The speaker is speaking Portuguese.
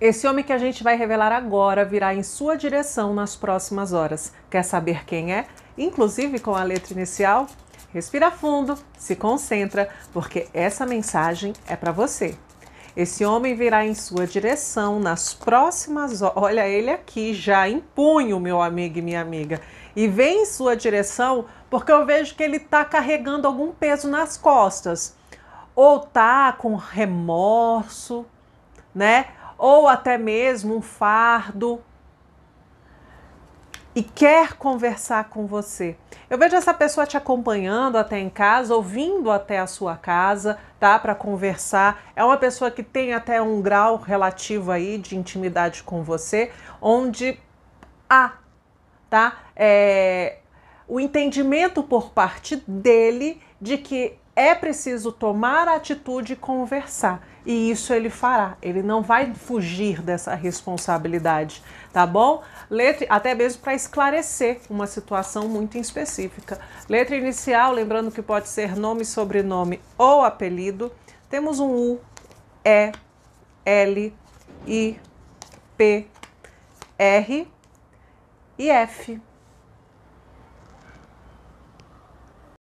Esse homem que a gente vai revelar agora virá em sua direção nas próximas horas. Quer saber quem é? Inclusive com a letra inicial? Respira fundo, se concentra, porque essa mensagem é para você. Esse homem virá em sua direção nas próximas horas. Olha ele aqui, já em punho, meu amigo e minha amiga. E vem em sua direção porque eu vejo que ele está carregando algum peso nas costas. Ou tá com remorso, né? ou até mesmo um fardo e quer conversar com você. Eu vejo essa pessoa te acompanhando até em casa, ouvindo até a sua casa, tá? Para conversar. É uma pessoa que tem até um grau relativo aí de intimidade com você, onde há, tá? É, o entendimento por parte dele de que é preciso tomar a atitude e conversar. E isso ele fará. Ele não vai fugir dessa responsabilidade, tá bom? Letra, até mesmo para esclarecer uma situação muito específica. Letra inicial, lembrando que pode ser nome, sobrenome ou apelido. Temos um U, E, L, I, P, R e F.